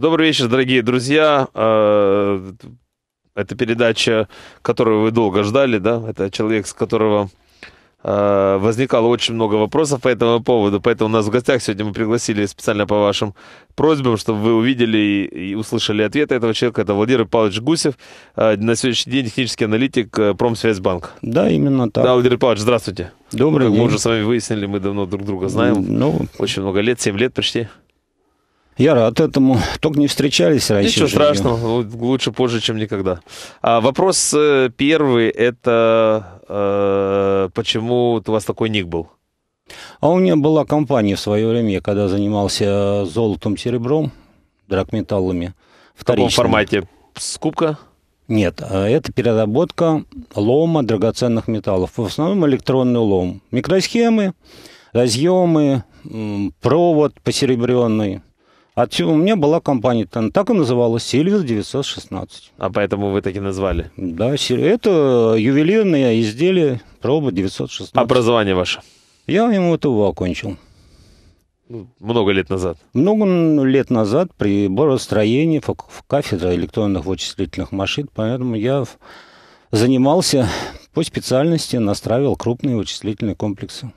Добрый вечер, дорогие друзья. Э, это передача, которую вы долго ждали, да? Это человек, с которого э, возникало очень много вопросов по этому поводу, поэтому у нас в гостях сегодня мы пригласили специально по вашим просьбам, чтобы вы увидели и услышали ответы этого человека. Это Владимир Павлович Гусев, э, на сегодняшний день технический аналитик Промсвязьбанк. Да, именно так. Да, Владимир Павлович, здравствуйте. Добрый ну, как день. Мы уже с вами выяснили, мы давно друг друга знаем. Ну, Очень много лет, 7 лет почти. Я рад этому. Только не встречались раньше. Ничего страшного. Лучше позже, чем никогда. А, вопрос э, первый. Это э, почему у вас такой ник был? А у меня была компания в свое время, когда занимался э, золотом, серебром, драгметаллами. В таком формате? Скупка? Нет, э, это переработка лома драгоценных металлов. В основном электронный лом. Микросхемы, разъемы, провод посеребренный – Отсюда у меня была компания, там так и называлась Сильвер 916. А поэтому вы так и назвали? Да, это ювелирные изделия. проба 916. Образование ваше? Я ему этого окончил. Ну, много лет назад? Много лет назад при боростроении в кафедра электронных вычислительных машин, поэтому я занимался по специальности, настраивал крупные вычислительные комплексы.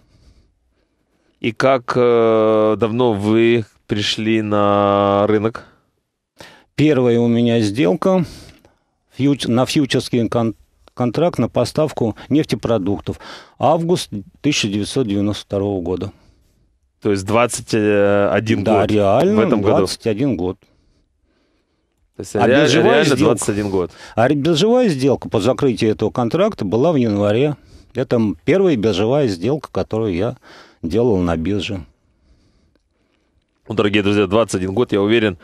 И как э, давно вы пришли на рынок? Первая у меня сделка фьюч, на фьючерский кон, контракт на поставку нефтепродуктов. Август 1992 года. То есть 21 да, год реально в этом 21 году? 21 год. То есть, а реально, биржевая реально сделка, 21 год. А биржевая сделка по закрытию этого контракта была в январе. Это первая биржевая сделка, которую я делал на бирже. Ну, дорогие друзья, 21 год, я уверен,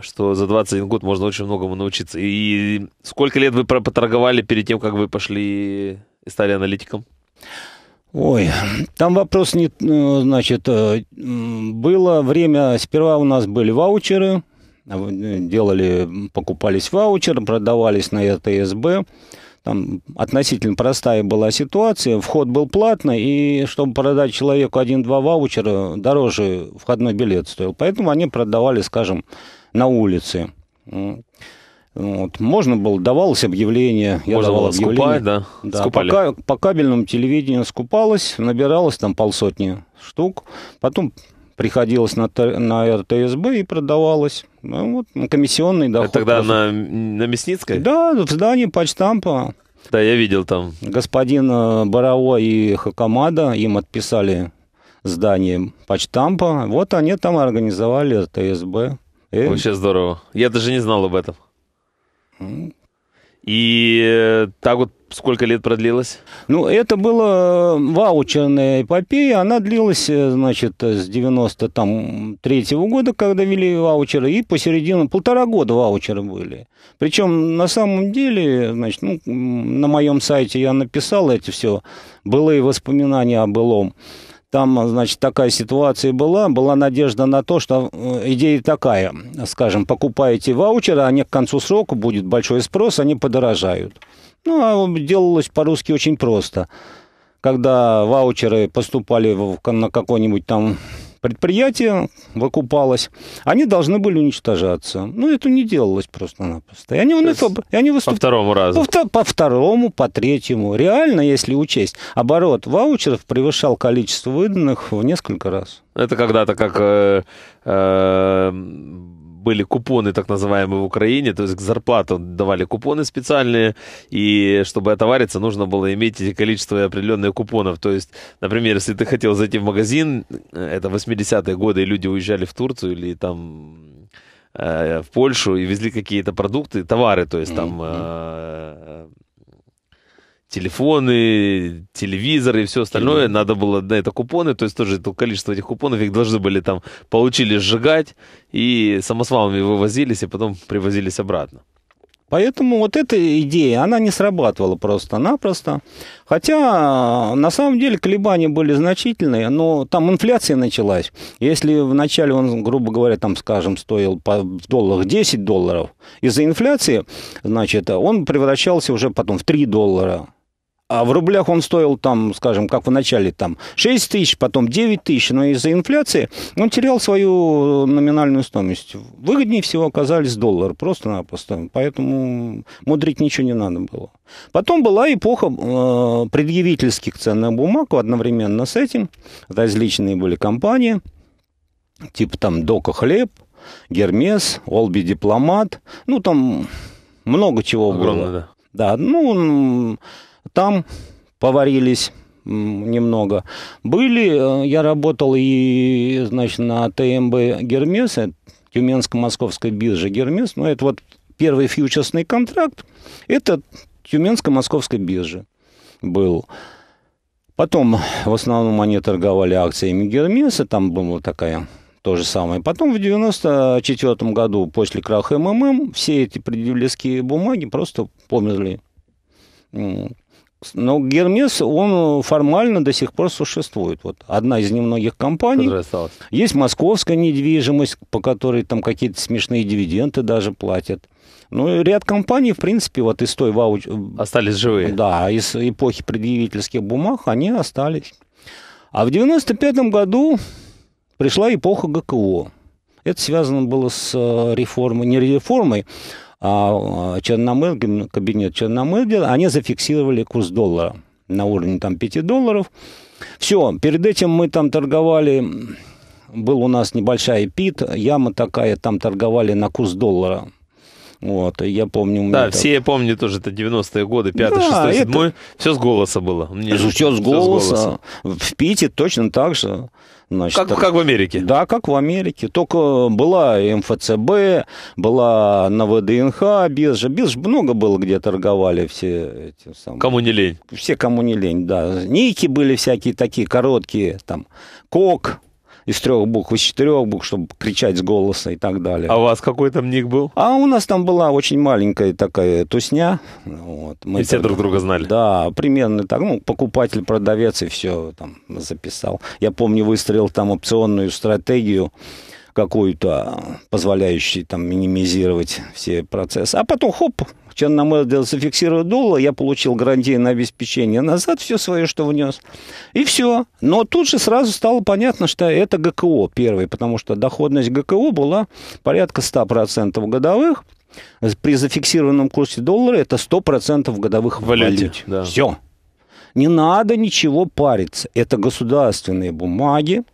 что за 21 год можно очень многому научиться. И сколько лет вы поторговали перед тем, как вы пошли и стали аналитиком? Ой, там вопрос не, ну, значит, э, было время, сперва у нас были ваучеры, э, делали, покупались ваучеры, продавались на ЭТСБ, там относительно простая была ситуация, вход был платный, и чтобы продать человеку один-два ваучера, дороже входной билет стоил. Поэтому они продавали, скажем, на улице. Вот. Можно было, давалось объявление. Можно я давал было объявление. скупать, да? да Скупали. по кабельному телевидению скупалось, набиралось там полсотни штук. Потом приходилось на, на ТСБ и продавалось Ну, вот, комиссионный доход. Это тогда на, на Мясницкой? Да, в здании почтампа. Да, я видел там. Господин э, Барово и Хакамада, им отписали здание почтампа. Вот они там организовали ТСБ. И... Вообще здорово. Я даже не знал об этом. Ну, и э, так вот сколько лет продлилось? Ну, это была э, ваучерная эпопея. Она длилась, э, значит, с 93-го года, когда вели ваучеры, и посередине полтора года ваучеры были. Причем, на самом деле, значит, ну, на моем сайте я написал эти все былые воспоминания о былом. Там, значит, такая ситуация была. Была надежда на то, что э, идея такая. Скажем, покупаете ваучеры, они к концу срока будет большой спрос, они подорожают. Ну, а делалось по-русски очень просто. Когда ваучеры поступали на какой-нибудь там предприятие выкупалось, они должны были уничтожаться. Ну, это не делалось просто-напросто. И они, он это, и они выступ... По второму разу? По, по второму, по третьему. Реально, если учесть, оборот ваучеров превышал количество выданных в несколько раз. Это когда-то как... Э, э, были купоны, так называемые, в Украине, то есть к зарплату давали купоны специальные, и чтобы отовариться, нужно было иметь эти количество определенных купонов. То есть, например, если ты хотел зайти в магазин, э, это 80-е годы, и люди уезжали в Турцию или там э, в Польшу и везли какие-то продукты, товары, то есть mm-hmm. там... Э, телефоны, телевизоры и все остальное. mm Надо было на это купоны, то есть тоже то количество этих купонов, их должны были там, получили сжигать и самосвалами вывозились, и потом привозились обратно. Поэтому вот эта идея, она не срабатывала просто-напросто. Хотя, на самом деле, колебания были значительные, но там инфляция началась. Если вначале он, грубо говоря, там, скажем, стоил в долларах 10 долларов, из-за инфляции, значит, он превращался уже потом в 3 доллара, а в рублях он стоил там, скажем, как в начале, там 6 тысяч, потом 9 тысяч, но из-за инфляции он терял свою э, номинальную стоимость. Выгоднее всего оказались доллары, просто-напросто. Поэтому мудрить ничего не надо было. Потом была эпоха э, предъявительских ценных бумаг одновременно с этим. Различные были компании, типа там Дока Хлеб, Гермес, Олби Дипломат. Ну, там много чего Огромное, было. Да. да, ну, там поварились немного. Были, э, я работал и, значит, на ТМБ «Гермес», э, Тюменско-Московской бирже «Гермес», ну, это вот первый фьючерсный контракт, это Тюменско-Московской биржи был. Потом в основном они торговали акциями «Гермеса», там была такая то же самое. Потом в 1994 году, после краха МММ, все эти предъявлеские бумаги просто померли но ну, Гермес, он э, формально до сих пор существует. Вот одна из немногих компаний. Есть московская недвижимость, по которой там какие-то смешные дивиденды даже платят. Ну, ряд компаний, в принципе, вот из той вауч... Э, остались живые. Да, из эпохи предъявительских бумаг они остались. А в 95 году пришла эпоха ГКО. Это связано было с э, реформой, не реформой, а, а Черномырдин, кабинет Черномырдина, они зафиксировали курс доллара на уровне там 5 долларов. Все, перед этим мы там торговали, был у нас небольшая пит, яма такая, там торговали на курс доллара вот, и я помню... Да, там... все я помню тоже, это 90-е годы, 5 да, это... все с голоса было. Мне все, все с голоса. В Пите точно так же. Значит, как, так, как в Америке? Да, как в Америке. Только была МФЦБ, была на ВДНХ, бирж, бирж много было, где торговали все эти самые. Кому не лень. Все, кому не лень, да. Ники были всякие такие короткие, там, КОК, из трех букв, из четырех букв, чтобы кричать с голоса и так далее. А у вас какой там ник был? А у нас там была очень маленькая такая тусня. Вот. Мы и все друг друга знали? Да, примерно так. Ну, покупатель, продавец и все там записал. Я помню, выстроил там опционную стратегию какую-то, позволяющую там минимизировать все процессы. А потом хоп, чем на мой взгляд, зафиксировал доллар, я получил гарантийное обеспечение назад, все свое, что внес, и все. Но тут же сразу стало понятно, что это ГКО первый, потому что доходность ГКО была порядка 100% годовых, при зафиксированном курсе доллара это 100% годовых валюте. валюте. Да. Все. Не надо ничего париться. Это государственные бумаги,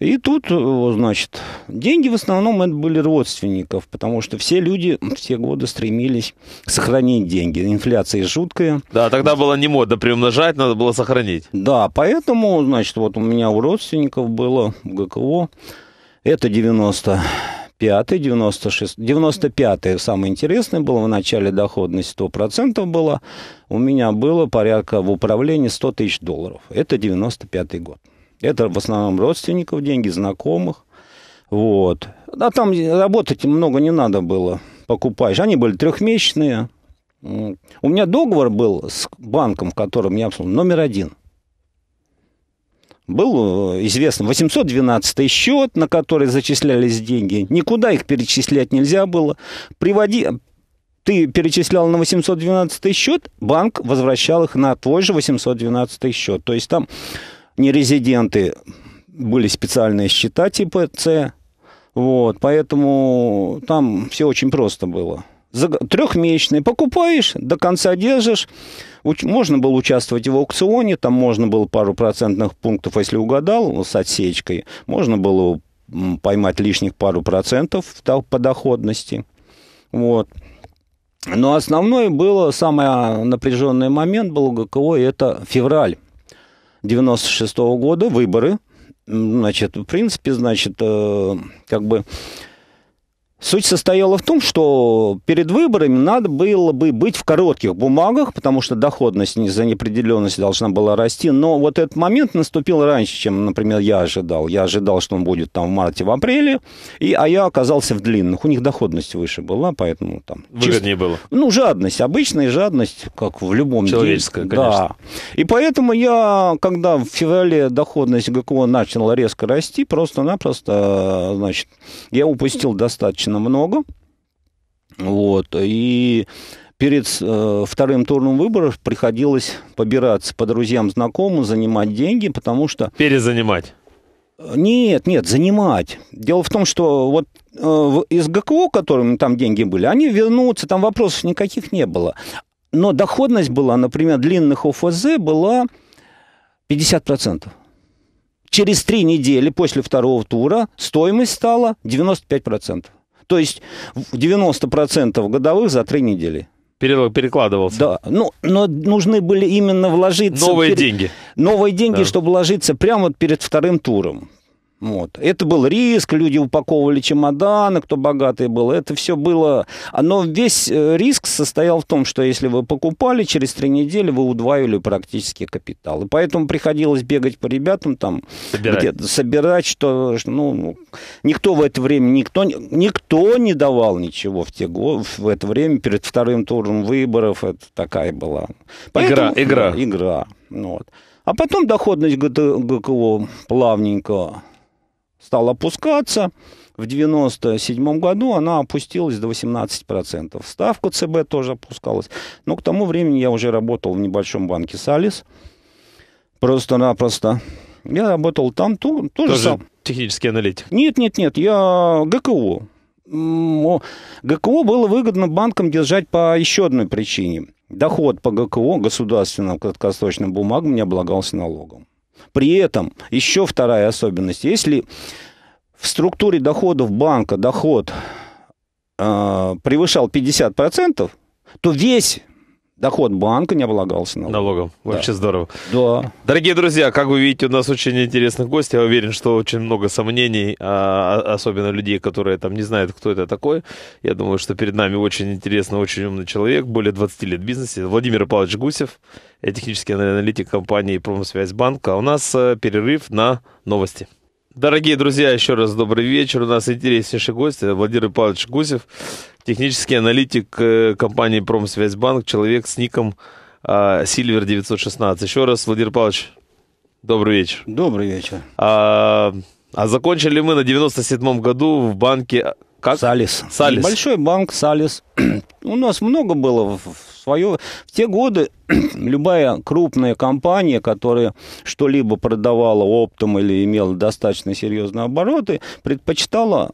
и тут, э, значит, деньги в основном это были родственников, потому что все люди все годы стремились сохранить деньги. Инфляция жуткая. Да, тогда было не модно приумножать, надо было сохранить. Да, поэтому, значит, вот у меня у родственников было в ГКО, это 90 95 96 95 самое интересное было, в начале доходность 100% была, у меня было порядка в управлении 100 тысяч долларов. Это 95 год. Это в основном родственников деньги, знакомых. Вот. А там работать много не надо было. Покупаешь. Они были трехмесячные. У меня договор был с банком, в котором я обслуживал, номер один. Был э, известен 812 счет, на который зачислялись деньги. Никуда их перечислять нельзя было. Приводи, ты перечислял на 812 счет, банк возвращал их на твой же 812 счет. То есть там нерезиденты были специальные счета типа С. Вот, поэтому там все очень просто было. Трехмесячный покупаешь, до конца держишь. Можно было участвовать в аукционе, там можно было пару процентных пунктов, если угадал, с отсечкой. Можно было поймать лишних пару процентов по доходности. Вот. Но основной было, самый а, напряженный момент был у ГКО, это февраль. 96 -го года, выборы, значит, в принципе, значит, э, как бы Суть состояла в том, что перед выборами надо было бы быть в коротких бумагах, потому что доходность за неопределенность должна была расти. Но вот этот момент наступил раньше, чем, например, я ожидал. Я ожидал, что он будет там в марте, в апреле, и, а я оказался в длинных. У них доходность выше была, поэтому там... Выгоднее чисто, было. Ну, жадность, обычная жадность, как в любом Человеческая, деле. конечно. Да. И поэтому я, когда в феврале доходность ГКО начала резко расти, просто-напросто, значит, я упустил достаточно достаточно много. Вот. И перед э, вторым туром выборов приходилось побираться по друзьям, знакомым, занимать деньги, потому что... Перезанимать. Нет, нет, занимать. Дело в том, что вот э, из ГКО, которыми там деньги были, они вернутся, там вопросов никаких не было. Но доходность была, например, длинных ОФЗ была 50%. Через три недели после второго тура стоимость стала 95%. То есть 90% годовых за три недели перекладывался. Да, ну, но нужны были именно вложиться... Новые перед, деньги. Новые деньги, да. чтобы вложиться прямо вот перед вторым туром. Вот. Это был риск, люди упаковывали чемоданы, кто богатый был. Это все было... А, но весь э, риск состоял в том, что если вы покупали, через три недели вы удваивали практически капитал. И поэтому приходилось бегать по ребятам там, собирать, где-то, собирать что... Ну, ну, никто в это время, никто, никто не давал ничего в, те, в это время перед вторым туром выборов. Это такая была... Поэтому, игра, игра. игра. Ну вот. А потом доходность ГТО, ГКО плавненько стал опускаться. В 1997 году она опустилась до 18%. Ставка ЦБ тоже опускалась. Но к тому времени я уже работал в небольшом банке «Салис». Просто-напросто. Я работал там то, то тоже же сам. технический аналитик? Нет, нет, нет. Я ГКО. ГКО было выгодно банкам держать по еще одной причине. Доход по ГКО, государственным краткосрочным бумагам, не облагался налогом. При этом еще вторая особенность. Если в структуре доходов банка доход э, превышал 50%, то весь Доход банка не облагался налогом. Налогом. Вообще да. здорово. Да. Дорогие друзья, как вы видите, у нас очень интересных гостей. Я уверен, что очень много сомнений, а, а, особенно людей, которые там не знают, кто это такой. Я думаю, что перед нами очень интересный, очень умный человек, более 20 лет в бизнесе. Владимир Павлович Гусев, технический аналитик компании Промсвязьбанка А у нас э, перерыв на новости. Дорогие друзья, еще раз добрый вечер. У нас интереснейший гость Владимир Павлович Гусев, технический аналитик э, компании «Промсвязьбанк», человек с ником а, Сильвер 916. Еще раз, Владимир Павлович, добрый вечер. Добрый вечер. А, а закончили мы на 97-м году в банке а, как? Салис. Салис. Большой банк Салис. У нас много было в свое... В те годы любая крупная компания, которая что-либо продавала оптом или имела достаточно серьезные обороты, предпочитала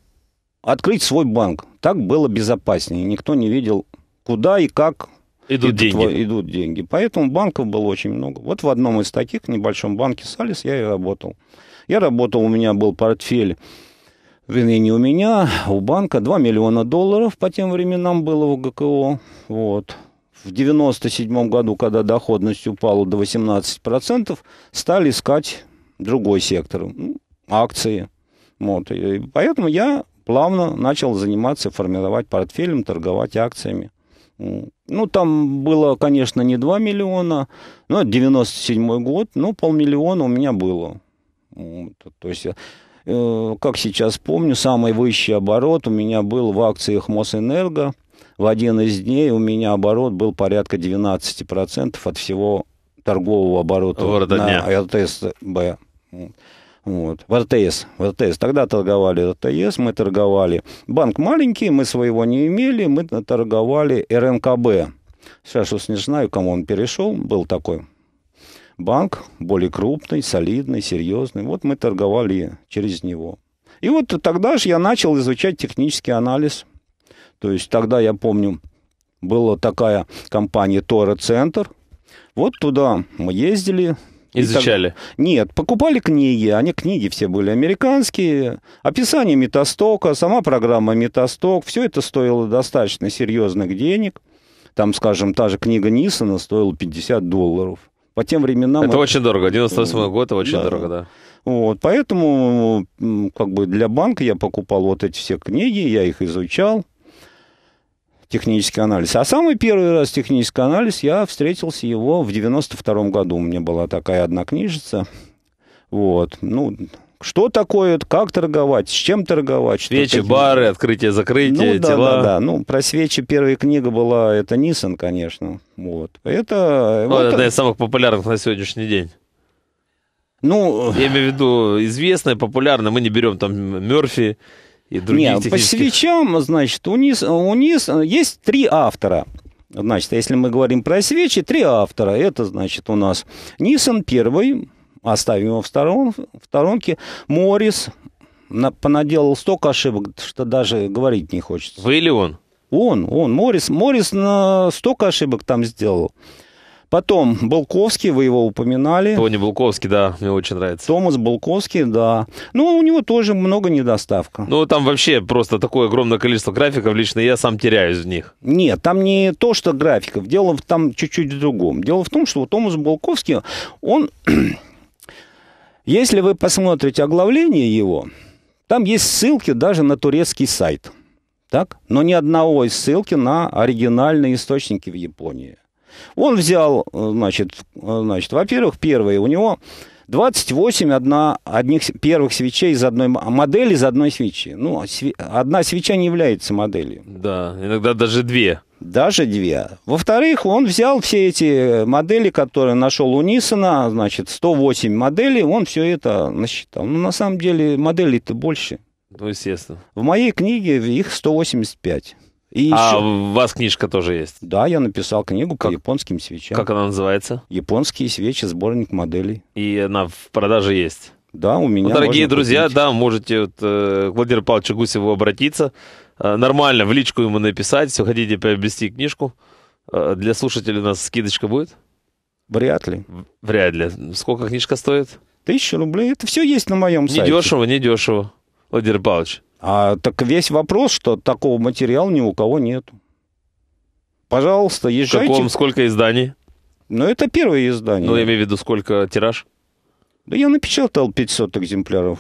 открыть свой банк. Так было безопаснее. Никто не видел, куда и как идут, идут, деньги. идут деньги. Поэтому банков было очень много. Вот в одном из таких небольшом банке Салис я и работал. Я работал, у меня был портфель, вернее, не у меня, а у банка 2 миллиона долларов по тем временам было в ГКО. Вот. В 97 году, когда доходность упала до 18%, стали искать другой сектор, ну, акции. Вот. И поэтому я плавно начал заниматься, формировать портфелем, торговать акциями. Ну, там было, конечно, не 2 миллиона, но 97 год, ну, полмиллиона у меня было. То есть, э, как сейчас помню, самый высший оборот у меня был в акциях Мосэнерго. В один из дней у меня оборот был порядка 12% от всего торгового оборота Ворота на дня. ЛТСБ. Вот. В РТС. В РТС. Тогда торговали РТС, мы торговали. Банк маленький, мы своего не имели, мы торговали РНКБ. Сейчас уж не знаю, кому он перешел. Был такой банк, более крупный, солидный, серьезный. Вот мы торговали через него. И вот тогда же я начал изучать технический анализ. То есть тогда, я помню, была такая компания «Тора Центр». Вот туда мы ездили, Изучали? И Нет, покупали книги, они книги все были американские, описание Метастока, сама программа Метасток, все это стоило достаточно серьезных денег. Там, скажем, та же книга Нисона стоила 50 долларов. По тем временам... Это, это... очень дорого, 98 год, это очень да. дорого, да. Вот, поэтому как бы для банка я покупал вот эти все книги, я их изучал, технический анализ. А самый первый раз технический анализ я встретился его в 92 году. У меня была такая одна книжица. Вот. Ну, что такое, как торговать, с чем торговать. Свечи, такие... бары, открытие, закрытие, ну, да, тела. Да, да, ну, про свечи первая книга была, это Нисон, конечно. Вот. Это... Ну, вот... одна из самых популярных на сегодняшний день. Ну, я имею в виду известная, популярная. Мы не берем там Мерфи, и других Нет, технических... по свечам, значит, у них, у них есть три автора. Значит, а если мы говорим про свечи, три автора. Это, значит, у нас Нисон первый, оставим его в, сторон, в сторонке, Моррис на, понаделал столько ошибок, что даже говорить не хочется. Вы или он? Он, он, Моррис, Моррис на столько ошибок там сделал. Потом Болковский, вы его упоминали. Тони Балковский, да, мне очень нравится. Томас Балковский, да. Ну, у него тоже много недоставка. Ну, там вообще просто такое огромное количество графиков, лично я сам теряюсь в них. Нет, там не то, что графиков, дело в, там чуть-чуть в другом. Дело в том, что у Томаса Балковский, он... Если вы посмотрите оглавление его, там есть ссылки даже на турецкий сайт. Так? Но ни одного из ссылки на оригинальные источники в Японии. Он взял, э, значит, э, значит во-первых, первые у него 28 одна, одних первых свечей из одной модели из одной свечи. Ну, а сви, одна свеча не является моделью. Да, иногда даже две. Даже две. Во-вторых, он взял все эти модели, которые нашел у Нисона, а, значит, 108 моделей, он все это насчитал. Ну, на самом деле, моделей-то больше. Ну, естественно. В моей книге их 185. И а еще... у вас книжка тоже есть? Да, я написал книгу как... по японским свечам. Как она называется? «Японские свечи. Сборник моделей». И она в продаже есть? Да, у меня. Ну, дорогие друзья, купить. да, можете вот, к э, Владимиру Павловичу Гусеву обратиться. Э, нормально, в личку ему написать, если хотите приобрести книжку. Э, для слушателей у нас скидочка будет? Вряд ли. Вряд ли. Сколько книжка стоит? Тысяча рублей. Это все есть на моем не сайте. Недешево, недешево. Владимир Павлович. А, так весь вопрос, что такого материала ни у кого нет. Пожалуйста, езжайте. Каком, сколько изданий? Ну, это первое издание. Ну, я имею в виду, сколько тираж? Да я напечатал 500 экземпляров.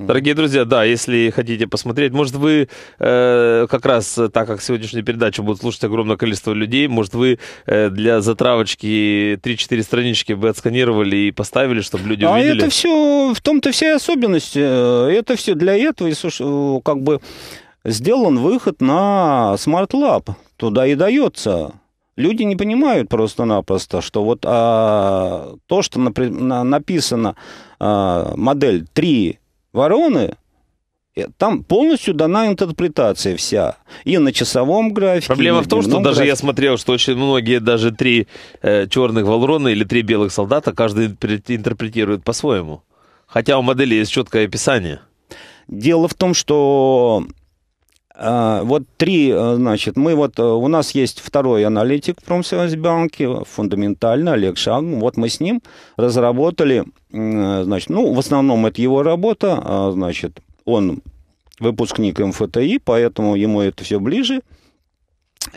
Дорогие друзья, да, если хотите посмотреть, может вы э, как раз э, так как сегодняшнюю передачу будут слушать огромное количество людей, может вы э, для затравочки 3-4 странички бы отсканировали и поставили, чтобы люди а увидели. А это все в том-то вся особенность. Э, это все для этого и слушай, э, как бы сделан выход на Smart Lab. Туда и дается. Люди не понимают просто-напросто, что вот а, то, что напри- на, написано а, модель 3 вороны, э, там полностью дана интерпретация вся. И на часовом графике. Проблема в том, что даже графике. я смотрел, что очень многие, даже три э, черных волрона или три белых солдата, каждый интерпретирует по-своему. Хотя у модели есть четкое описание. Дело в том, что а, вот три, э, значит, мы вот, э, у нас есть второй аналитик в Промсвязьбанке, фундаментально, Олег Шагин, вот мы с ним разработали, э, значит, ну, в основном это его работа, а, значит, он выпускник МФТИ, поэтому ему это все ближе,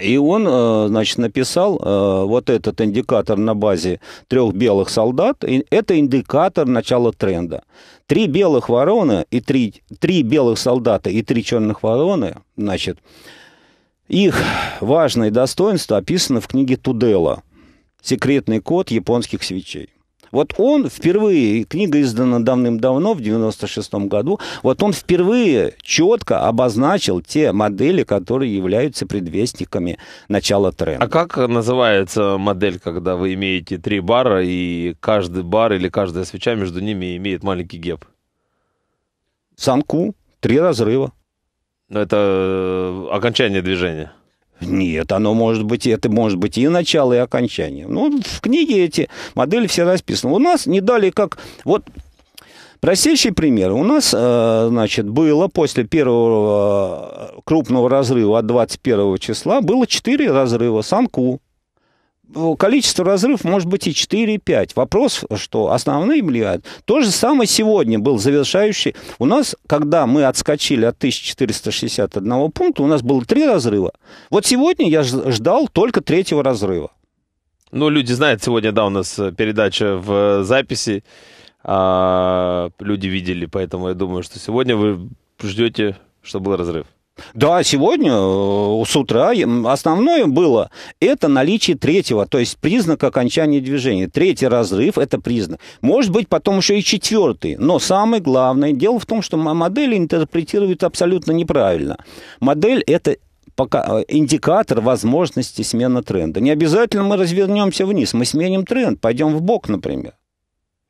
и он, значит, написал вот этот индикатор на базе трех белых солдат. Это индикатор начала тренда. Три белых ворона и три, три белых солдата и три черных ворона, значит, их важные достоинства описаны в книге Тудела «Секретный код японских свечей». Вот он впервые, книга издана давным-давно, в 96-м году, вот он впервые четко обозначил те модели, которые являются предвестниками начала тренда. А как называется модель, когда вы имеете три бара, и каждый бар или каждая свеча между ними имеет маленький геп? Санку, три разрыва. Но это э, окончание движения. Нет, оно может быть, это может быть и начало, и окончание. Ну, в книге эти модели все расписаны. У нас не дали как... Вот Простейший пример. У нас, э, значит, было после первого э, крупного разрыва от 21 числа, было четыре разрыва. Санку, ну, количество разрыв может быть и 4, и 5. Вопрос, что основные влияют. То же самое сегодня был завершающий. У нас, когда мы отскочили от 1461 пункта, у нас было три разрыва. Вот сегодня я ждал только третьего разрыва. Ну, люди знают, сегодня, да, у нас э, передача в э, записи. А, люди видели, поэтому я думаю, что сегодня вы ждете, что был разрыв. Да, сегодня э, с утра основное было это наличие третьего, то есть признак окончания движения. Третий разрыв – это признак. Может быть, потом еще и четвертый. Но самое главное, дело в том, что модель интерпретируют абсолютно неправильно. Модель – это пока э, индикатор возможности смены тренда. Не обязательно мы развернемся вниз, мы сменим тренд, пойдем в бок, например.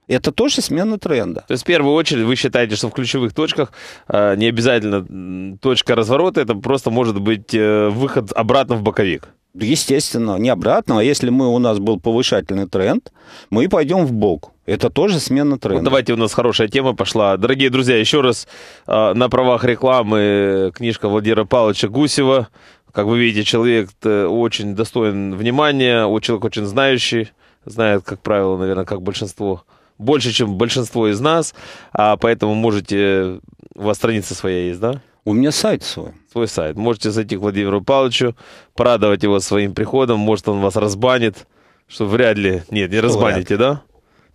Это тоже смена тренда. То есть, в первую очередь, вы считаете, что в ключевых точках э, не обязательно точка разворота, это просто может быть э, выход обратно в боковик? Естественно, не обратно. А если мы, у нас был повышательный тренд, мы пойдем в бок. Это тоже смена тренда. Вот давайте, у нас хорошая тема пошла. Дорогие друзья, еще раз э, на правах рекламы книжка Владимира Павловича Гусева. Как вы видите, человек э, очень достоин внимания, человек очень знающий, знает, как правило, наверное, как большинство больше, чем большинство из нас, а поэтому можете... У вас страница своя есть, да? У меня сайт свой. Свой сайт. Можете зайти к Владимиру Павловичу, порадовать его своим приходом. Может, он вас разбанит, что вряд ли... Нет, не разбаните, да?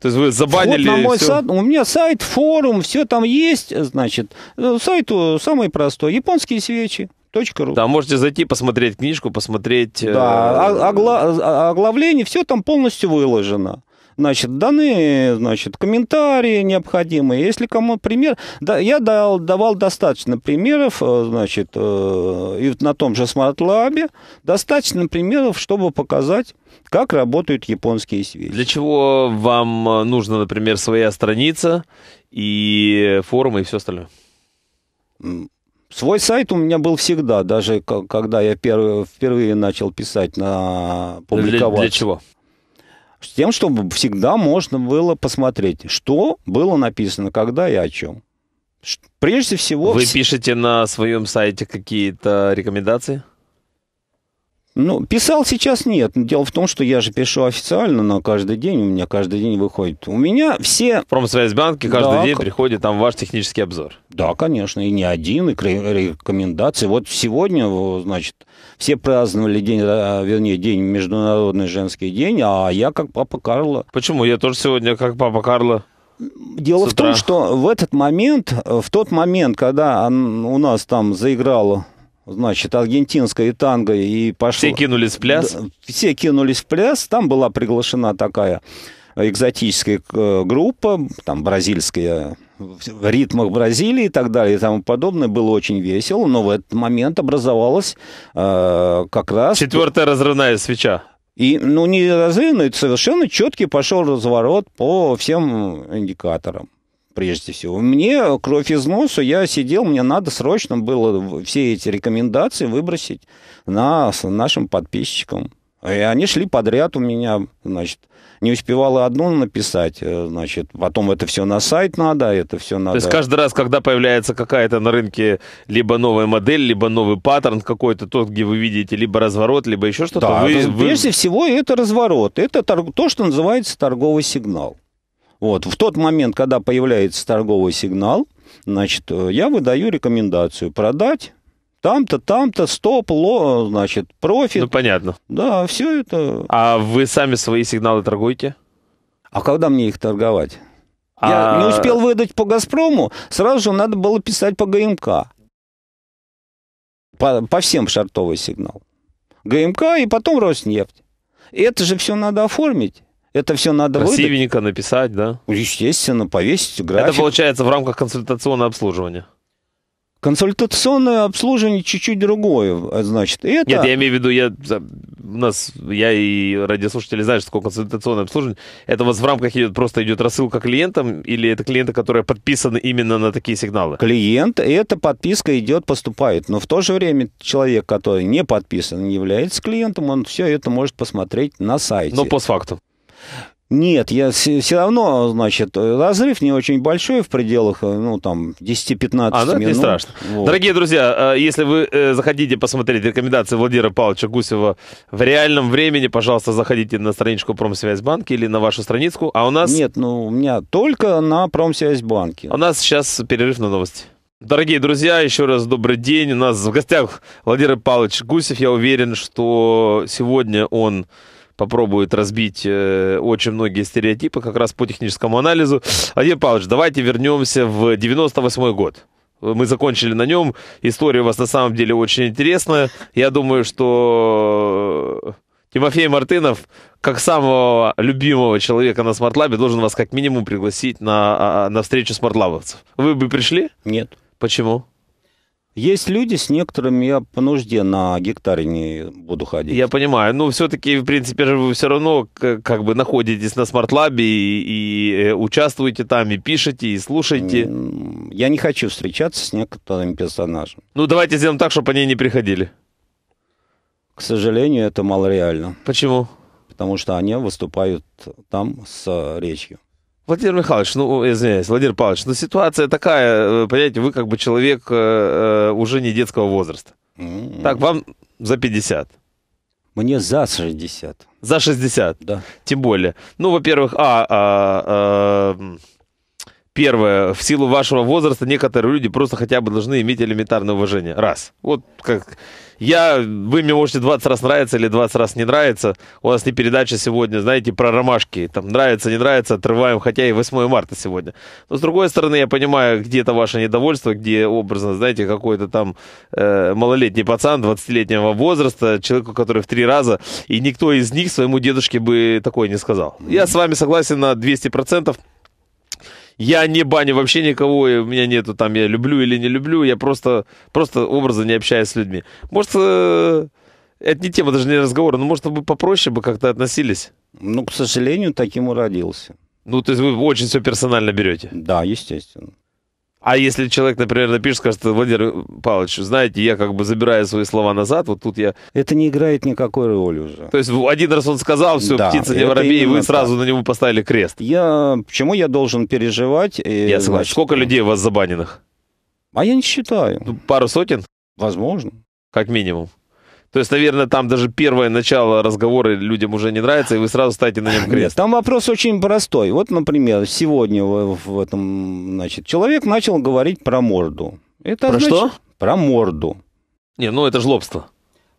То есть вы забанили вот на мой все? Сайт, у меня сайт, форум, все там есть, значит. Э, сайт самый простой. Японские свечи. .ру. Да, можете зайти, посмотреть книжку, посмотреть... Да, э, а, а, а, оглавление, все там полностью выложено значит, даны, значит, комментарии необходимые. Если кому пример, да, я дал, давал достаточно примеров, э, значит, э, и на том же Smart Lab, достаточно примеров, чтобы показать, как работают японские связи Для чего вам э, нужна, например, своя страница и форумы и все остальное? Свой сайт у меня был всегда, даже когда я впервые начал писать на публиковать. Для, для чего? С тем, чтобы всегда можно было посмотреть, что было написано, когда и о чем. Прежде всего... Вы пишете на своем сайте какие-то рекомендации? Ну, писал сейчас нет. Дело в том, что я же пишу официально но каждый день, у меня каждый день выходит. У меня все... В Промсвязьбанке каждый да, день приходит там ваш технический обзор. Да, конечно, и не один, и рекомендации. Вот сегодня, значит, все праздновали день, а, вернее, день Международный женский день, а я как папа Карла. Почему? Я тоже сегодня как папа Карла. Дело в том, что в этот момент, э, в тот момент, когда у нас там заиграла значит, и танго и пошло... Все кинулись в пляс? Все кинулись в пляс. Там была приглашена такая экзотическая э, группа, там бразильская, в ритмах Бразилии и так далее и тому подобное. Было очень весело, но в этот момент образовалась э, как раз... Четвертая разрывная свеча. И, ну, не разрывная, совершенно четкий пошел разворот по всем индикаторам прежде всего. Мне кровь из носа, я сидел, мне надо срочно было все эти рекомендации выбросить на, нашим подписчикам. И они шли подряд у меня, значит, не успевала одну написать, э, значит, потом это все на сайт надо, а это все надо. То есть каждый раз, когда появляется какая-то на рынке либо новая модель, либо новый паттерн какой-то, тот, где вы видите либо разворот, либо еще что-то. Да, вы, прежде вы... всего это разворот, это торг... то, что называется торговый сигнал. Вот. В тот момент, когда появляется торговый сигнал, значит, э, я выдаю рекомендацию продать там-то, там-то, стоп, ло, значит, профит. Ну, понятно. Да, все это. А вы сами свои сигналы торгуете? А когда мне их торговать? А... Я не успел выдать по «Газпрому», сразу же надо было писать по ГМК. По, по всем шартовый сигнал. ГМК и потом «Роснефть». Это же все надо оформить. Это все надо Красивенько выдать. написать, да? Естественно, повесить график. Это получается в рамках консультационного обслуживания? Консультационное обслуживание чуть-чуть другое, э, значит. Это... Нет, я имею в виду, я, у нас, я и радиослушатели знают, что такое консультационное обслуживание. Это у вас в рамках идет, просто идет рассылка клиентам, или это клиенты, которые подписаны именно на такие сигналы? Клиент, и эта подписка идет, поступает. Но в то же время человек, который не подписан, не является клиентом, он все это может посмотреть на сайте. Но постфактум. Нет, я все равно, значит, разрыв не очень большой в пределах, ну, там, 10-15 а, да? Ну, минут. не страшно. Вот. Дорогие друзья, а, если вы э, захотите посмотреть рекомендации Владимира Павловича Гусева в реальном времени, пожалуйста, заходите на страничку Промсвязьбанки или на вашу страничку, а у нас... Нет, ну, у меня только на Промсвязьбанке. У нас сейчас перерыв на новости. Дорогие друзья, еще раз добрый день. У нас в гостях Владимир Павлович Гусев. Я уверен, что сегодня он попробует разбить э, очень многие стереотипы как раз по техническому анализу. Владимир Павлович, давайте вернемся в 98 год. Мы закончили на нем. История у вас на самом деле очень интересная. Я думаю, что э, Тимофей Мартынов, как самого любимого человека на Смартлабе, должен вас как минимум пригласить на, а, а, на встречу смартлабовцев. Вы бы пришли? Нет. Почему? Есть люди, с некоторыми я по нужде на гектаре не буду ходить. Я понимаю. но ну, все-таки, в принципе, же вы все равно как бы находитесь на смарт-лабе и, и э, участвуете там, и пишете, и слушаете. Я не хочу встречаться с некоторым персонажем. Ну, давайте сделаем так, чтобы они не приходили. К сожалению, это малореально. Почему? Потому что они выступают там с речью. Владимир Михайлович, ну, э, извиняюсь, Владимир Павлович, ну, ситуация такая, э, понимаете, вы как бы человек э, э уже не детского возраста. Mm-hmm. Так, вам за 50. Мне за 60. За 60? Да. Тем более. Ну, во-первых, а, а, а Первое. В силу вашего возраста некоторые люди просто хотя бы должны иметь элементарное уважение. Раз. Вот как... Я, вы мне можете 20 раз нравится или 20 раз не нравится. У нас не передача сегодня, знаете, про ромашки. Там нравится, не нравится, отрываем, хотя и 8 марта сегодня. Но с другой стороны, я понимаю, где это ваше недовольство, где образно, знаете, какой-то там э, малолетний пацан 20-летнего возраста, человеку, который в три раза, и никто из них своему дедушке бы такое не сказал. Я с вами согласен на 200%. Я не баню вообще никого, у меня нету там, я люблю или не люблю, я просто, просто образа не общаюсь с людьми. Может, э, это не тема даже не разговор но может, вы попроще бы как-то относились? Ну, к сожалению, таким и родился. Ну, то есть вы очень все персонально берете? Да, естественно. А если человек, например, напишет, скажет, Владимир Павлович, знаете, я как бы забираю свои слова назад, вот тут я... Это не играет никакой роли уже. То есть один раз он сказал, все, да, птица не воробей, и вы так. сразу на него поставили крест. Я... Почему я должен переживать? Э, я согласен. Сколько людей у вас забаненных? А я не считаю. Пару сотен? Возможно. Как минимум. То есть, наверное, там даже первое начало разговора людям уже не нравится, и вы сразу ставите на нем крест. Нет, там вопрос очень простой. Вот, например, сегодня в этом, значит, человек начал говорить про морду. Это про значит, что? Про морду. Не, ну это жлобство.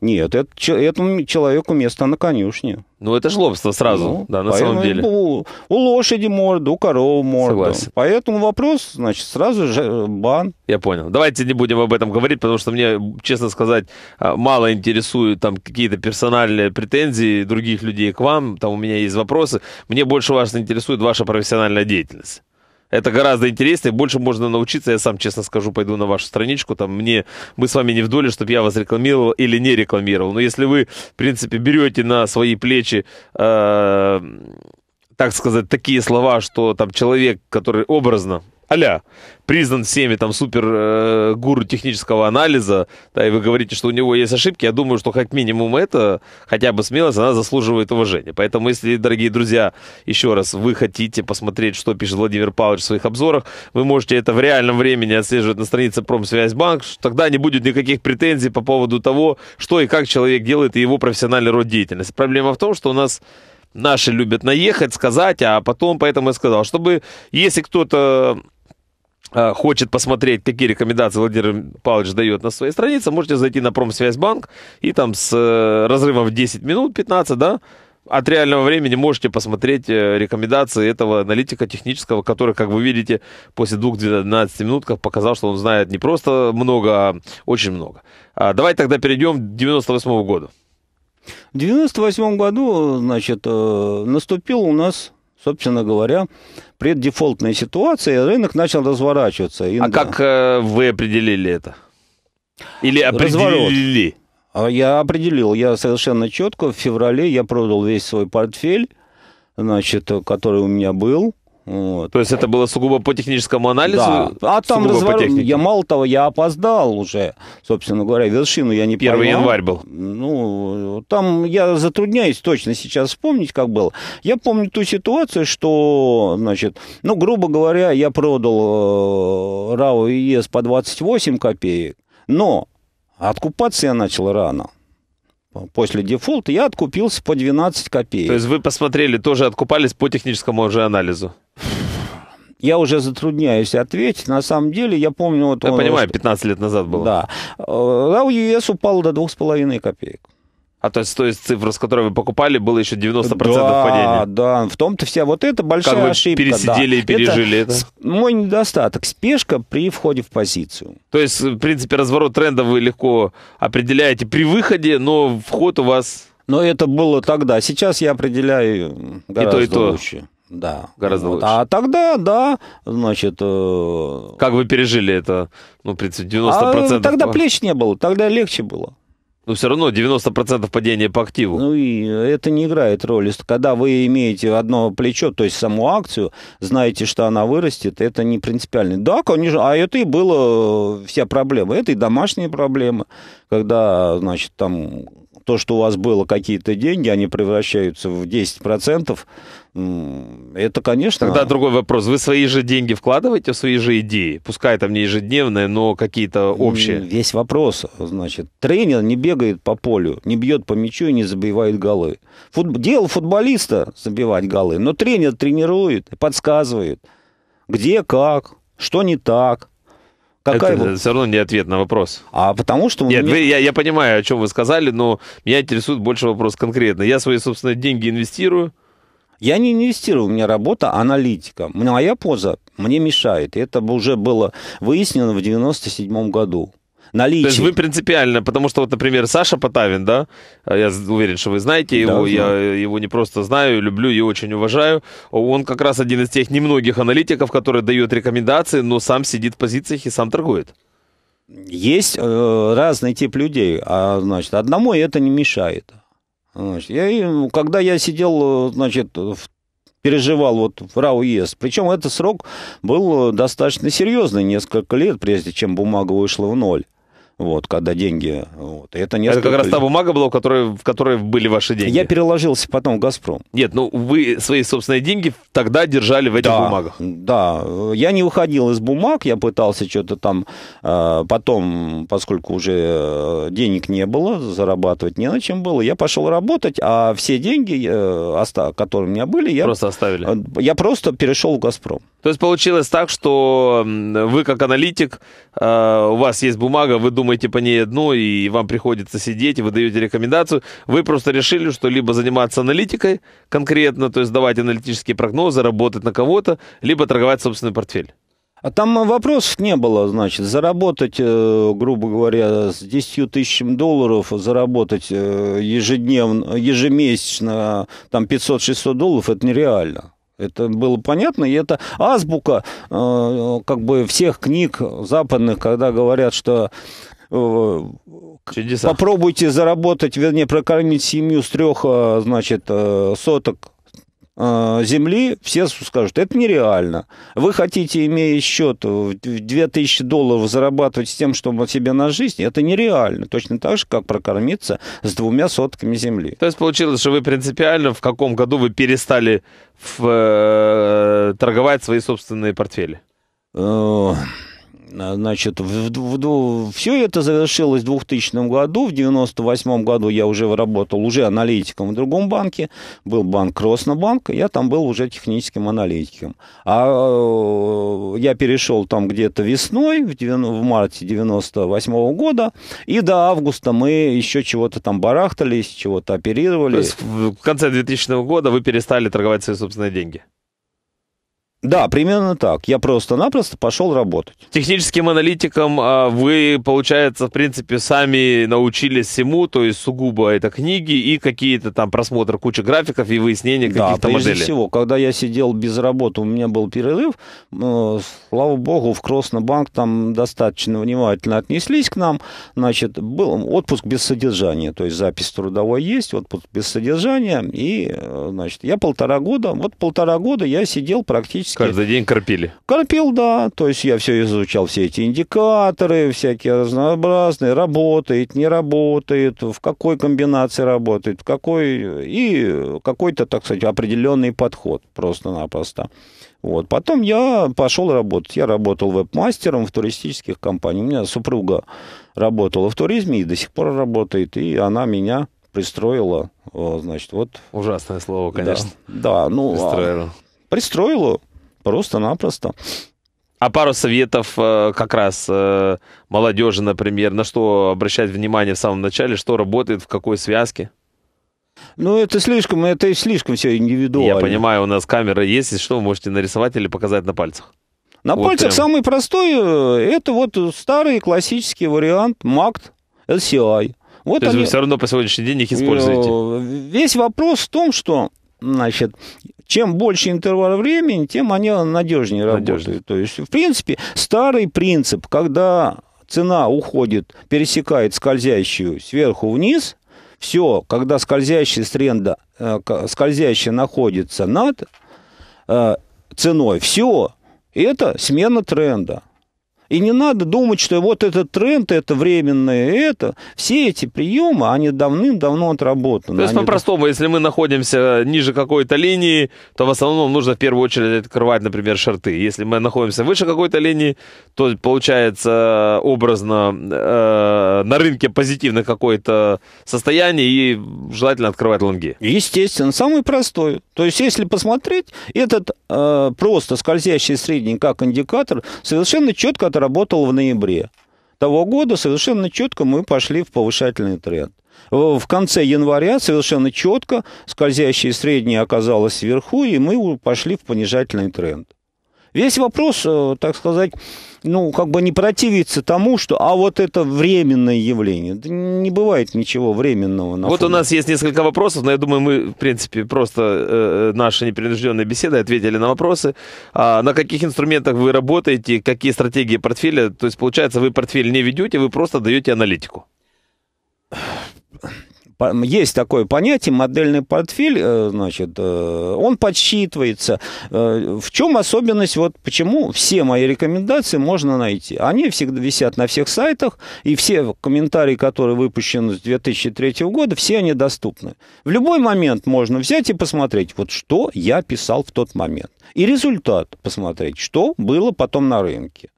Нет, это, этому человеку место на конюшне. Ну, это же лобство сразу, ну, да, на самом деле. У, у лошади морда, у коровы морда. Согласен. Поэтому вопрос, значит, сразу же э, бан. Я понял. Давайте не будем об этом говорить, потому что мне, честно сказать, а, мало интересуют там какие-то персональные претензии других людей к вам. Там у меня есть вопросы. Мне больше вас интересует ваша профессиональная деятельность. Это гораздо интереснее, больше можно научиться. Я сам, честно скажу, пойду на вашу страничку. Там мне мы с вами не в доле, чтобы я вас рекламировал или не рекламировал. Но если вы, в принципе, берете на свои плечи э, так сказать, такие слова, что там человек, который образно а признан всеми там супер э, гуру технического анализа, да, и вы говорите, что у него есть ошибки, я думаю, что как минимум это, хотя бы смелость, она заслуживает уважения. Поэтому, если, дорогие друзья, еще раз, вы хотите посмотреть, что пишет Владимир Павлович в своих обзорах, вы можете это в реальном времени отслеживать на странице Промсвязьбанк, тогда не будет никаких претензий по поводу того, что и как человек делает и его профессиональный род деятельности. Проблема в том, что у нас наши любят наехать, сказать, а потом поэтому я сказал, чтобы если кто-то Э, хочет посмотреть, какие рекомендации Владимир Павлович дает на своей странице, можете зайти на Промсвязьбанк и там с э, разрывом в 10 минут, 15, да, от реального времени можете посмотреть э, рекомендации этого аналитика технического, который, как вы видите, после 2-12 минут показал, что он знает не просто много, а очень много. А, давайте тогда перейдем к 98 -го году. В 98 году, значит, наступил у нас Собственно говоря, преддефолтная ситуация, рынок начал разворачиваться. Инда... А как э, вы определили это? Или определили? Разворот. Я определил, я совершенно четко. В феврале я продал весь свой портфель, значит, э, который у меня был. Вот. То есть это было сугубо по техническому анализу? Да. А там разворот... Я мало того, я опоздал уже, собственно говоря, вершину я не Первый поймал. январь был. Ну, там я затрудняюсь точно сейчас вспомнить, как было. Я помню ту ситуацию, что, значит, ну, грубо говоря, я продал э, РАО ЕС по 28 копеек, но откупаться я начал рано после дефолта, я откупился по 12 копеек. То есть вы посмотрели, тоже откупались по техническому уже анализу? я уже затрудняюсь ответить. На самом деле, я помню... Вот я он, понимаю, 15 лет назад было. Да. Да, у ЕС упало до 2,5 копеек. А то есть, то есть цифра, с которой вы покупали, было еще 90% да, падения. Да, в том-то вся вот это большая как вы ошибка. пересидели да. и пережили это, это? Мой недостаток. Спешка при входе в позицию. То есть, в принципе, разворот тренда вы легко определяете при выходе, но вход у вас... Но это было тогда. Сейчас я определяю гораздо и то, и то. лучше. Да. Гораздо вот. лучше. А тогда, да, значит... Э, как вы пережили это, ну, в принципе, 90%? А тогда плеч не было, тогда легче было. Но ну, все равно 90% падения по активу. Ну и это не играет роли. Когда вы имеете одно плечо, то есть саму акцию, знаете, что она вырастет, это не принципиально. Да, конечно, а это и было э, вся проблема. Это и домашние проблемы, когда, значит, там то, что у вас было какие-то деньги, они превращаются в 10%, это, конечно... Тогда другой вопрос. Вы свои же деньги вкладываете в свои же идеи? Пускай там не ежедневные, но какие-то общие. Весь вопрос. Значит, тренер не бегает по полю, не бьет по мячу и не забивает голы. Фут... Дело футболиста забивать голы, но тренер тренирует, подсказывает, где как, что не так, Какая это вы... все равно не ответ на вопрос. А потому что... Нет, меня... вы, я, я понимаю, о чем вы сказали, но меня интересует больше вопрос конкретно. Я свои, собственно, деньги инвестирую. Я не инвестирую, у меня работа аналитика. Моя поза мне мешает. Это уже было выяснено в 97 году наличии. То есть вы принципиально, потому что вот, например, Саша Потавин, да, а я уверен, что вы знаете его, да, я его не просто знаю, люблю и очень уважаю. Он как раз один из тех немногих аналитиков, который дает рекомендации, но сам сидит в позициях и сам торгует. Есть э, разный тип людей, а значит, одному это не мешает. Значит, я, когда я сидел, э, значит, в переживал вот в РАО ЕС. Причем этот срок был э, достаточно серьезный, несколько лет, прежде чем бумага вышла в ноль вот, когда деньги... Вот, это, несколько... это как раз та бумага была, в которой, в которой были ваши деньги. Я переложился потом в «Газпром». Нет, ну вы свои собственные деньги тогда держали в этих да, бумагах. Да, я не уходил из бумаг, я пытался что-то там... Э, потом, поскольку уже э, денег не было, зарабатывать не на чем было, я пошел работать, а все деньги, э, которые у меня были, я... Просто оставили. Я просто перешел в «Газпром». То есть получилось так, что вы как аналитик, у вас есть бумага, вы думаете, думаете по ней одну, и вам приходится сидеть, и вы даете рекомендацию. Вы просто решили, что либо заниматься аналитикой конкретно, то есть давать аналитические прогнозы, работать на кого-то, либо торговать собственный портфель. А там вопросов не было, значит, заработать, э, грубо говоря, с 10 тысячами долларов, заработать э, ежедневно, ежемесячно там 500-600 долларов, это нереально. Это было понятно, и это азбука э, как бы всех книг западных, когда говорят, что Э, Чудеса. Попробуйте заработать, вернее, прокормить семью с трех, э, значит, э, соток земли, все скажут, это нереально. Вы хотите, имея счет в 2000 долларов, зарабатывать с тем, чтобы себе на жизнь, это нереально. Точно так же, как прокормиться с двумя сотками земли. То есть получилось, что вы принципиально в каком году вы перестали в, э, торговать свои собственные портфели? Значит, в, в, в, все это завершилось в 2000 году. В 1998 году я уже работал уже аналитиком в другом банке. Был банк Краснобанк, я там был уже техническим аналитиком. А э, я перешел там где-то весной, в, в марте 98 -го года, и до августа мы еще чего-то там барахтались, чего-то оперировали. То есть в конце 2000 года вы перестали торговать свои собственные деньги? Да, примерно так. Я просто-напросто пошел работать. Техническим аналитиком а, вы, получается, в принципе, сами научились всему, то есть сугубо это книги и какие-то там просмотр куча графиков и выяснение каких-то моделей. Да, прежде всего, когда я сидел без работы, у меня был перерыв, э, слава богу, в Краснобанк там достаточно внимательно отнеслись к нам, значит, был отпуск без содержания, то есть запись трудовой есть, отпуск без содержания, и, э, значит, я полтора года, вот полтора года я сидел практически практически. Каждый день крапили. Крапил, да. То есть я все изучал, все эти индикаторы, всякие разнообразные, работает, не работает, в какой комбинации работает, в какой... И какой-то, так сказать, определенный подход просто-напросто. Вот. Потом я пошел работать. Я работал веб-мастером в туристических компаниях. У меня супруга работала в туризме и до сих пор работает. И она меня пристроила, э, значит, вот... Ужасное слово, конечно. Да, да ну... Пристроила. А, пристроила. Просто-напросто. А пару советов э, как раз э, молодежи, например, на что обращать внимание в самом начале, что работает, в какой связке? Ну, это слишком, это слишком все индивидуально. Я понимаю, у нас камера есть, если что, вы можете нарисовать или показать на пальцах. На вот пальцах прям. самый простой, э, это вот старый классический вариант MACT LCI. Вот То есть они... вы все равно по сегодняшний день их используете? Весь вопрос в том, что, значит, чем больше интервал времени, тем они надежнее, надежнее. работают. То есть, в принципе, старый принцип, когда цена уходит, пересекает скользящую сверху вниз, все, когда скользящая тренда, э, скользящая находится над э, ценой, все, это смена тренда. И не надо думать, что вот этот тренд, это временное, это. Все эти приемы, они давным-давно отработаны. То есть, они... по-простому, если мы находимся ниже какой-то линии, то в основном нужно в первую очередь открывать, например, шорты. Если мы находимся выше какой-то линии, то получается э, образно э, на рынке позитивное какое-то состояние и желательно открывать лонги. Естественно, самый простой. То есть, если посмотреть, этот э, просто скользящий средний как индикатор совершенно четко отражает отработал в ноябре того года, совершенно четко мы пошли в повышательный тренд. В конце января совершенно четко скользящие средние оказалась сверху, и мы пошли в понижательный тренд. Весь вопрос, э, так сказать, ну, как бы не противиться тому, что, а вот это временное явление. не бывает ничего временного. На вот фоне. у нас есть несколько вопросов, но я думаю, мы, в принципе, просто э, э нашей непринужденной беседой ответили на вопросы. А, на каких инструментах вы работаете, какие стратегии портфеля? То есть, получается, вы портфель не ведете, вы просто даете аналитику. Есть такое понятие, модельный портфель, э, значит, э, он подсчитывается. Э, в чем особенность, вот почему все мои рекомендации можно найти? Они всегда висят на всех сайтах, и все комментарии, которые выпущены с 2003 года, все они доступны. В любой момент можно взять и посмотреть, вот что я писал в тот момент. И результат посмотреть, что было потом на рынке.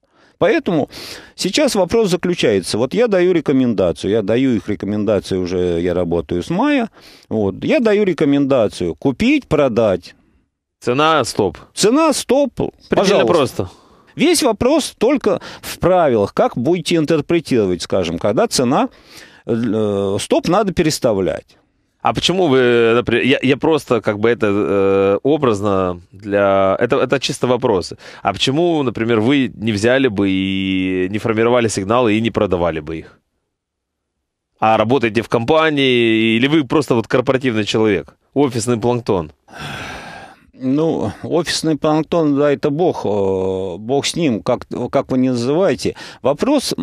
Поэтому сейчас вопрос заключается. Вот я даю рекомендацию, я даю их рекомендации уже, я работаю с мая. Вот, я даю рекомендацию купить, продать. Цена стоп. Цена стоп. Предельно просто. Весь вопрос только в правилах, как будете интерпретировать, скажем, когда цена э, стоп надо переставлять. А почему вы, например, я, я просто как бы это э, образно для... Это, это чисто вопросы. А почему, например, вы не взяли бы и не формировали сигналы и не продавали бы их? А работаете в компании или вы просто вот корпоративный человек, офисный планктон? ну, офисный планктон, да, это бог, э, бог с ним, как, как вы не называете. Вопрос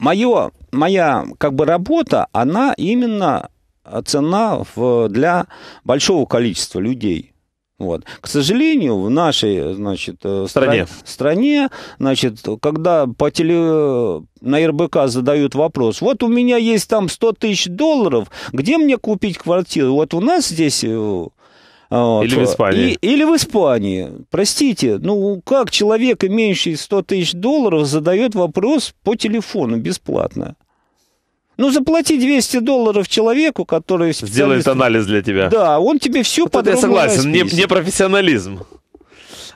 мое, моя как бы работа, она именно э, цена в, для большого количества людей. Вот. К сожалению, в нашей значит, э, стране. стране, значит, когда по теле... на РБК задают вопрос, вот у меня есть там 100 тысяч долларов, где мне купить квартиру? Вот у нас здесь э, или в Испании. И, или в Испании. Простите, ну как человек, имеющий 100 тысяч долларов, задает вопрос по телефону бесплатно? Ну, заплати 200 долларов человеку, который... Сделает анализ для тебя. Да, он тебе все вот подробно Я согласен, не, не профессионализм.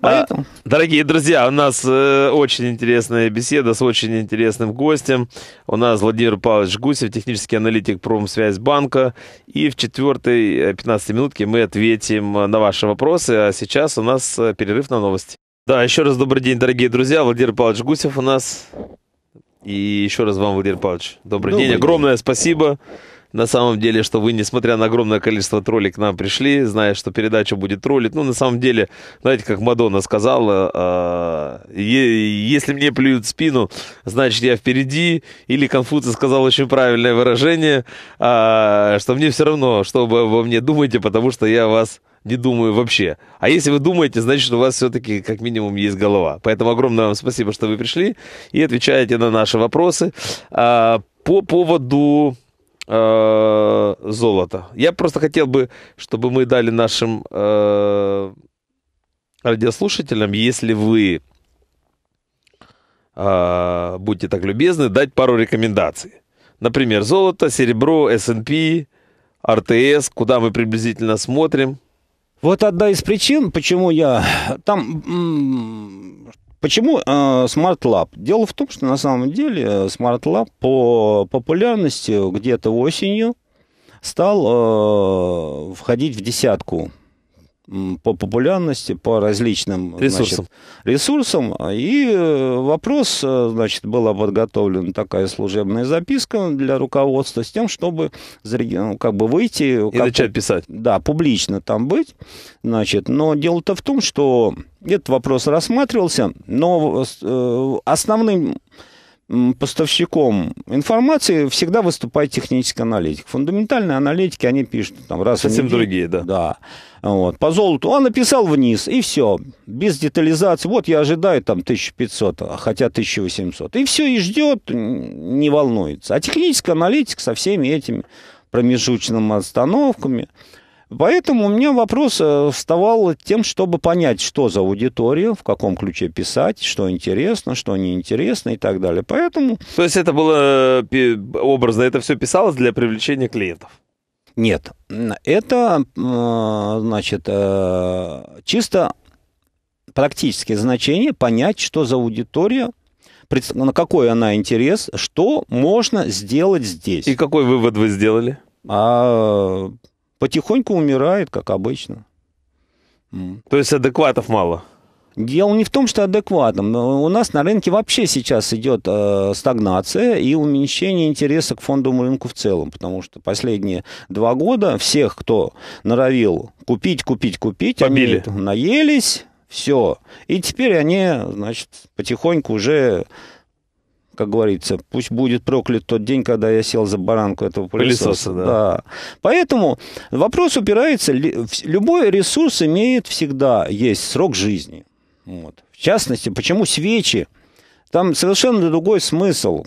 А, Поэтому... Дорогие друзья, у нас э, очень интересная беседа с очень интересным гостем. У нас Владимир Павлович Гусев, технический аналитик Промсвязьбанка. И в четвертой 15 э, минутке мы ответим э, на ваши вопросы. А сейчас у нас перерыв на новости. Да, еще раз добрый день, дорогие друзья. Владимир Павлович Гусев у нас. И еще раз вам, Владимир Павлович, добрый, добрый день. день. Огромное спасибо на самом деле, что вы, несмотря на огромное количество троллей, к нам пришли, зная, что передача будет троллить. Ну, на самом деле, знаете, как Мадонна сказала, э, если мне плюют спину, значит, я впереди. Или Конфуций сказал очень правильное выражение, э, что мне все равно, что вы обо мне думаете, потому что я вас не думаю вообще. А если вы думаете, значит, у вас все-таки как минимум есть голова. Поэтому огромное вам спасибо, что вы пришли и отвечаете на наши вопросы. А, по поводу э, золото. Я просто хотел бы, чтобы мы дали нашим э, радиослушателям, если вы э, будете так любезны, дать пару рекомендаций. Например, золото, серебро, S&P, RTS, куда мы приблизительно смотрим. Вот одна из причин, почему я там Почему э, Smart Lab? Дело в том, что на самом деле э, Smart Lab по популярности где-то осенью стал э, входить в десятку по популярности, по различным ресурсам. Значит, ресурсам. И э, вопрос, э, значит, была подготовлена такая служебная записка для руководства с тем, чтобы ну, как бы выйти... И как, начать писать. Да, публично там быть. Значит, но дело-то в том, что этот вопрос рассматривался, но э, основным поставщиком информации всегда выступает технический аналитик. Фундаментальные аналитики, они пишут там раз Совсем в неделю. другие, да. Да. Вот. По золоту он написал вниз, и все. Без детализации. Вот я ожидаю там 1500, а хотя 1800. И все, и ждет, не волнуется. А технический аналитик со всеми этими промежуточными остановками – Поэтому у меня вопрос э, вставал тем, чтобы понять, что за аудитория, в каком ключе писать, что интересно, что неинтересно и так далее. Поэтому... То есть это было э, образно, это все писалось для привлечения клиентов? Нет, это, э, значит, чисто практические значения, понять, что за аудитория, на какой она интерес, что можно сделать здесь. И какой вывод вы сделали? А, потихоньку умирает, как обычно. То есть адекватов мало? Дело не в том, что адекватным. У нас на рынке вообще сейчас идет э, стагнация и уменьшение интереса к фондовому рынку в целом, потому что последние два года всех, кто норовил купить, купить, купить, Побили. они наелись, все. И теперь они, значит, потихоньку уже как говорится, пусть будет проклят тот день, когда я сел за баранку этого пылесоса. пылесоса да. Да. Поэтому вопрос упирается, любой ресурс имеет всегда, есть срок жизни. Вот. В частности, почему свечи? Там совершенно другой смысл.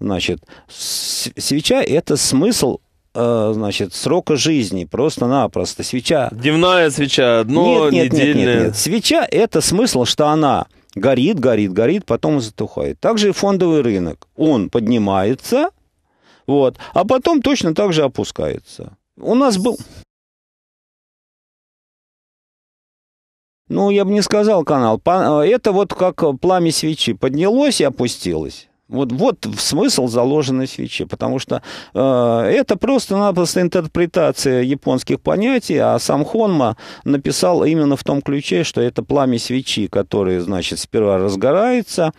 Значит, свеча – это смысл э, значит, срока жизни, просто-напросто. Свеча. Дневная свеча, одно, нет, нет, недельное. Нет, нет, нет. Свеча – это смысл, что она горит, горит, горит, потом затухает. Также и фондовый рынок. Он поднимается, вот, а потом точно так же опускается. У нас был... Ну, я бы не сказал канал. Э, это вот как пламя свечи поднялось и опустилось. Вот, вот смысл заложенной свечи, потому что э, это просто-напросто интерпретация японских понятий, а сам Хонма написал именно в том ключе, что это пламя свечи, которое, значит, сперва разгорается,